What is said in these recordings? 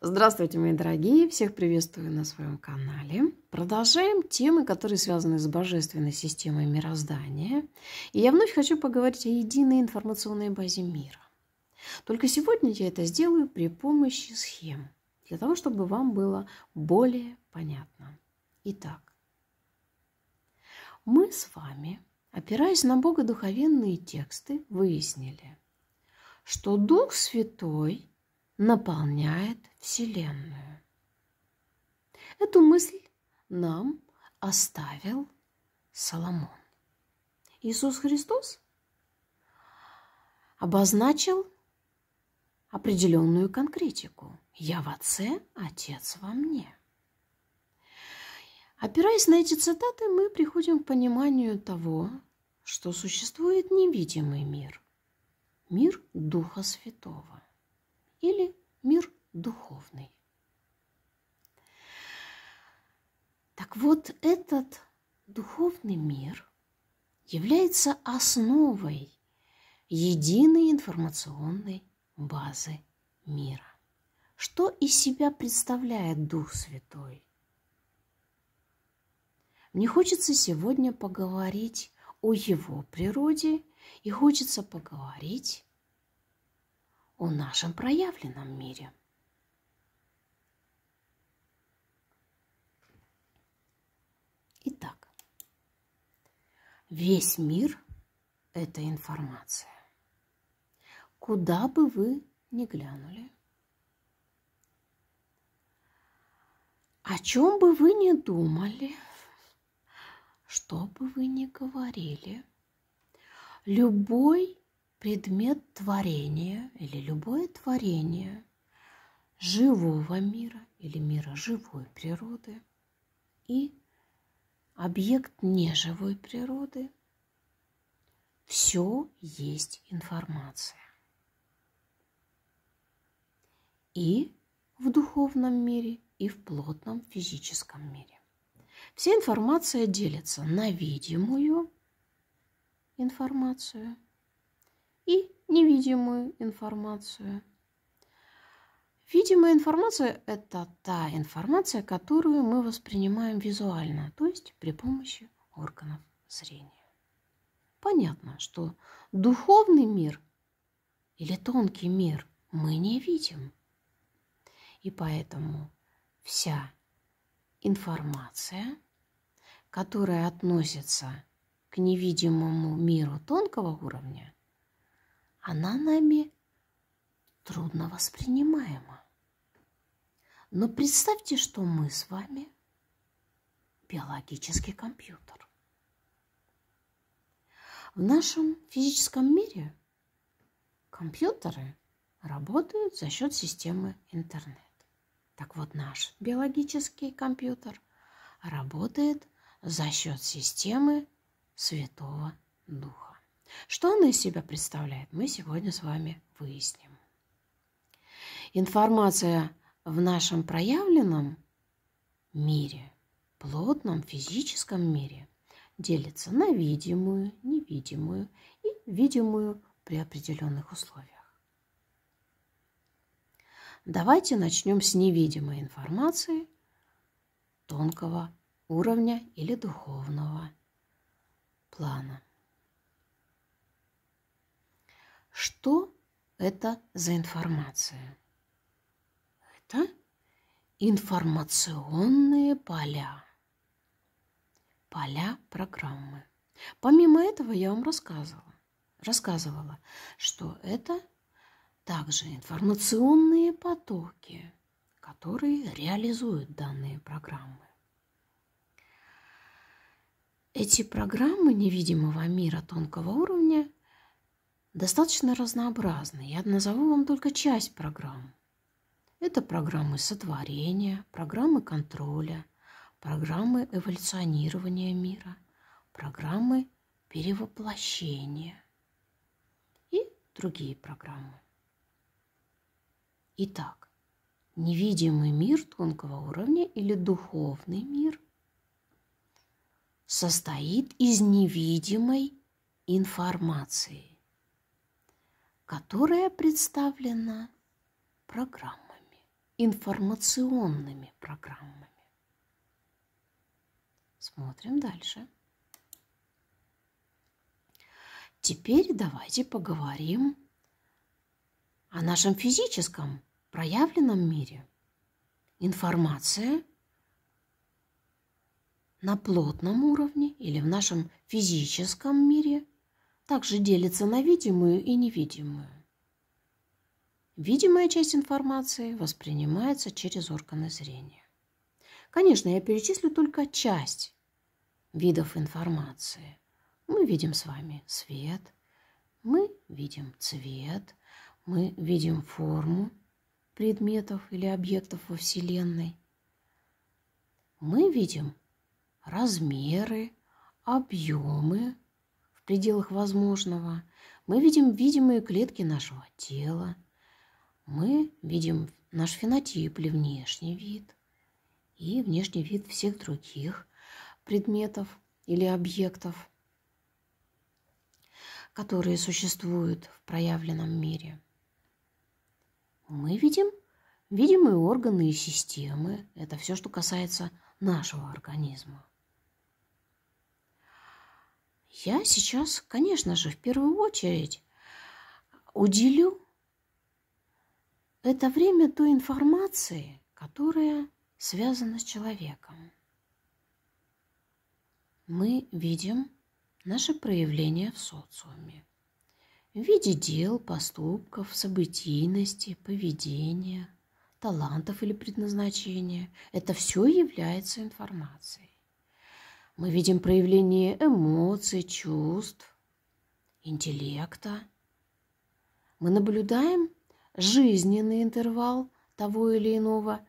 Здравствуйте, мои дорогие! Всех приветствую на своем канале. Продолжаем темы, которые связаны с божественной системой мироздания. И я вновь хочу поговорить о единой информационной базе мира. Только сегодня я это сделаю при помощи схем, для того, чтобы вам было более понятно. Итак, мы с вами, опираясь на Бога духовенные тексты, выяснили, что Дух Святой – наполняет Вселенную. Эту мысль нам оставил Соломон. Иисус Христос обозначил определенную конкретику. Я в Отце, Отец во мне. Опираясь на эти цитаты, мы приходим к пониманию того, что существует невидимый мир, мир Духа Святого или мир духовный. Так вот, этот духовный мир является основой единой информационной базы мира. Что из себя представляет Дух Святой? Мне хочется сегодня поговорить о его природе и хочется поговорить у нашем проявленном мире. Итак, весь мир – это информация. Куда бы вы ни глянули, о чем бы вы ни думали, что бы вы ни говорили, любой предмет творения или любое творение живого мира или мира живой природы и объект неживой природы, все есть информация. И в духовном мире, и в плотном физическом мире. Вся информация делится на видимую информацию – и невидимую информацию. Видимая информация – это та информация, которую мы воспринимаем визуально, то есть при помощи органов зрения. Понятно, что духовный мир или тонкий мир мы не видим. И поэтому вся информация, которая относится к невидимому миру тонкого уровня, она нами трудно воспринимаема. Но представьте, что мы с вами биологический компьютер. В нашем физическом мире компьютеры работают за счет системы интернет. Так вот, наш биологический компьютер работает за счет системы Святого Духа. Что она из себя представляет, мы сегодня с вами выясним. Информация в нашем проявленном мире, плотном физическом мире, делится на видимую, невидимую и видимую при определенных условиях. Давайте начнем с невидимой информации тонкого уровня или духовного плана. Что это за информация? Это информационные поля. Поля программы. Помимо этого я вам рассказывала, рассказывала, что это также информационные потоки, которые реализуют данные программы. Эти программы невидимого мира тонкого уровня достаточно разнообразны. Я назову вам только часть программ. Это программы сотворения, программы контроля, программы эволюционирования мира, программы перевоплощения и другие программы. Итак, невидимый мир тонкого уровня или духовный мир состоит из невидимой информации – которая представлена программами, информационными программами. Смотрим дальше. Теперь давайте поговорим о нашем физическом проявленном мире. Информация на плотном уровне или в нашем физическом мире также делится на видимую и невидимую. Видимая часть информации воспринимается через органы зрения. Конечно, я перечислю только часть видов информации. Мы видим с вами свет, мы видим цвет, мы видим форму предметов или объектов во Вселенной. Мы видим размеры, объемы, пределах возможного. Мы видим видимые клетки нашего тела. Мы видим наш фенотип или внешний вид. И внешний вид всех других предметов или объектов, которые существуют в проявленном мире. Мы видим видимые органы и системы. Это все, что касается нашего организма. Я сейчас, конечно же, в первую очередь уделю это время той информации, которая связана с человеком. Мы видим наше проявление в социуме в виде дел, поступков, событийности, поведения, талантов или предназначения. Это все является информацией мы видим проявление эмоций, чувств, интеллекта. Мы наблюдаем жизненный интервал того или иного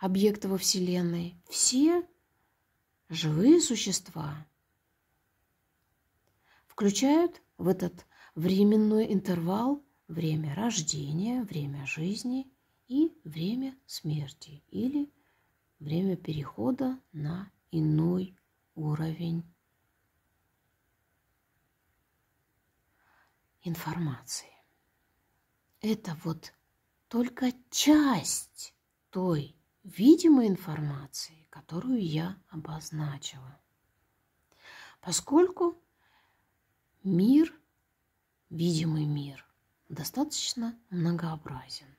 объекта во Вселенной. Все живые существа включают в этот временной интервал время рождения, время жизни и время смерти или время перехода на иной уровень информации. Это вот только часть той видимой информации, которую я обозначила. Поскольку мир, видимый мир, достаточно многообразен.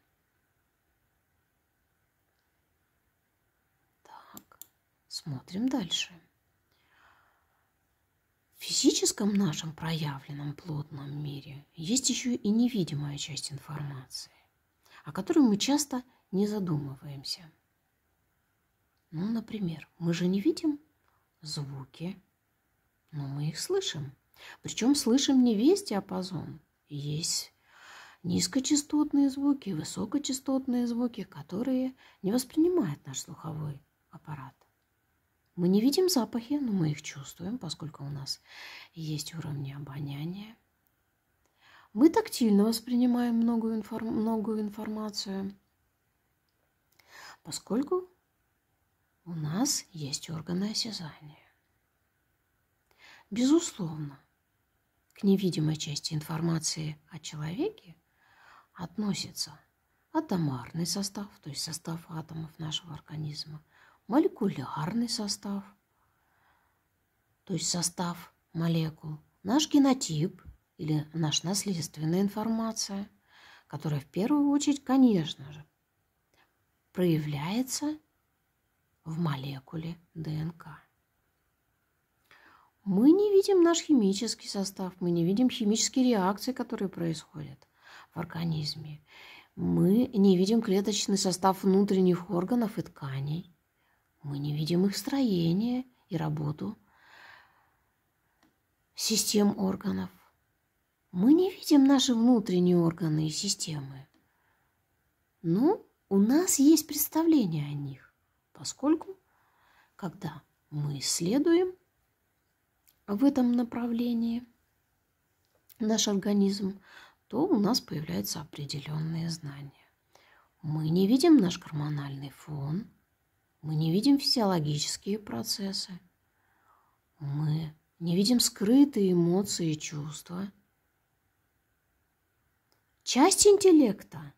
Так, смотрим дальше физическом нашем проявленном плотном мире есть еще и невидимая часть информации, о которой мы часто не задумываемся. Ну, например, мы же не видим звуки, но мы их слышим. Причем слышим не весь диапазон. Есть низкочастотные звуки, высокочастотные звуки, которые не воспринимает наш слуховой аппарат. Мы не видим запахи, но мы их чувствуем, поскольку у нас есть уровни обоняния. Мы тактильно воспринимаем многую, информ... многую информацию, поскольку у нас есть органы осязания. Безусловно, к невидимой части информации о человеке относится атомарный состав, то есть состав атомов нашего организма – молекулярный состав, то есть состав молекул, наш генотип или наша наследственная информация, которая в первую очередь, конечно же, проявляется в молекуле ДНК. Мы не видим наш химический состав, мы не видим химические реакции, которые происходят в организме. Мы не видим клеточный состав внутренних органов и тканей. Мы не видим их строение и работу систем органов. Мы не видим наши внутренние органы и системы. Но ну, у нас есть представление о них, поскольку, когда мы исследуем в этом направлении наш организм, то у нас появляются определенные знания. Мы не видим наш гормональный фон – мы не видим физиологические процессы. Мы не видим скрытые эмоции и чувства. Часть интеллекта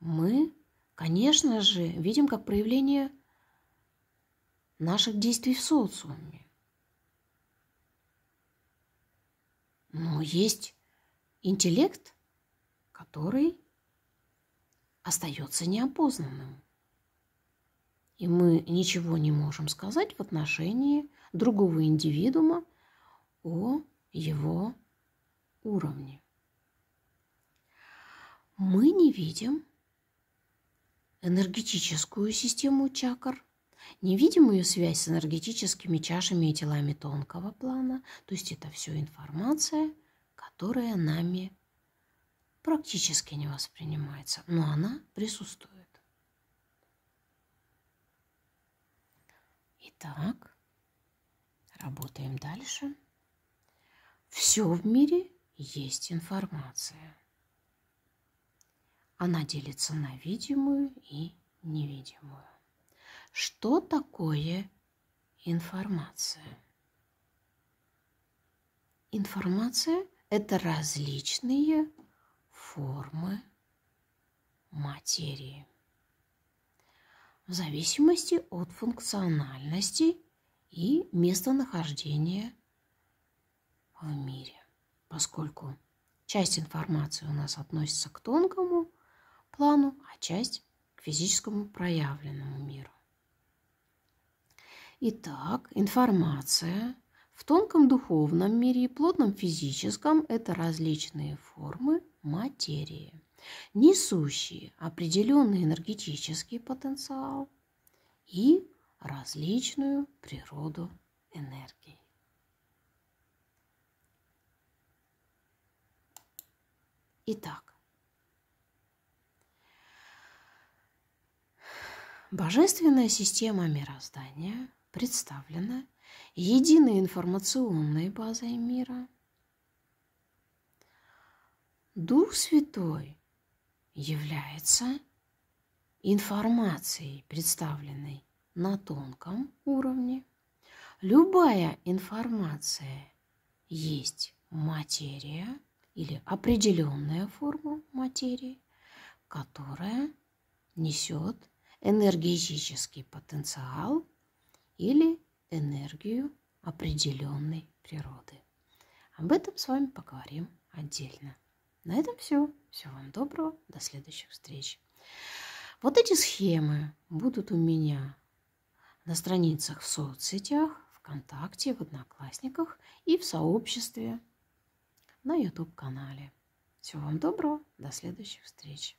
мы, конечно же, видим как проявление наших действий в социуме. Но есть интеллект, который остается неопознанным и мы ничего не можем сказать в отношении другого индивидуума о его уровне. Мы не видим энергетическую систему чакр, не видим ее связь с энергетическими чашами и телами тонкого плана. То есть это все информация, которая нами практически не воспринимается, но она присутствует. Итак, работаем дальше. Все в мире есть информация. Она делится на видимую и невидимую. Что такое информация? Информация – это различные формы материи в зависимости от функциональности и местонахождения в мире. Поскольку часть информации у нас относится к тонкому плану, а часть к физическому проявленному миру. Итак, информация в тонком духовном мире и плотном физическом – это различные формы материи несущие определенный энергетический потенциал и различную природу энергии. Итак, божественная система мироздания представлена единой информационной базой мира. Дух Святой является информацией, представленной на тонком уровне. Любая информация есть материя или определенная форма материи, которая несет энергетический потенциал или энергию определенной природы. Об этом с вами поговорим отдельно. На этом все. Всего вам доброго. До следующих встреч. Вот эти схемы будут у меня на страницах в соцсетях, ВКонтакте, в Одноклассниках и в сообществе на YouTube-канале. Всего вам доброго. До следующих встреч.